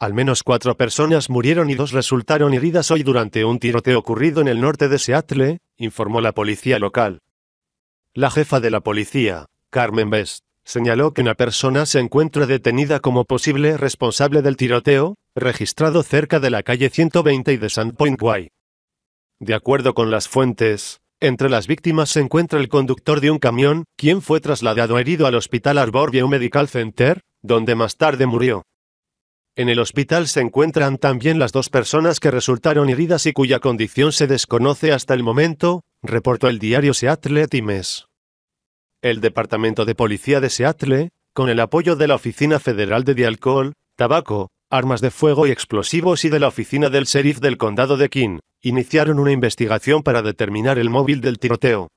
Al menos cuatro personas murieron y dos resultaron heridas hoy durante un tiroteo ocurrido en el norte de Seattle, informó la policía local. La jefa de la policía, Carmen Best, señaló que una persona se encuentra detenida como posible responsable del tiroteo, registrado cerca de la calle 120 y de Point Way. De acuerdo con las fuentes, entre las víctimas se encuentra el conductor de un camión, quien fue trasladado herido al Hospital Arborview Medical Center, donde más tarde murió. En el hospital se encuentran también las dos personas que resultaron heridas y cuya condición se desconoce hasta el momento, reportó el diario Seattle Times. El Departamento de Policía de Seattle, con el apoyo de la Oficina Federal de Alcohol, Tabaco, Armas de Fuego y Explosivos y de la Oficina del Sheriff del Condado de King, iniciaron una investigación para determinar el móvil del tiroteo.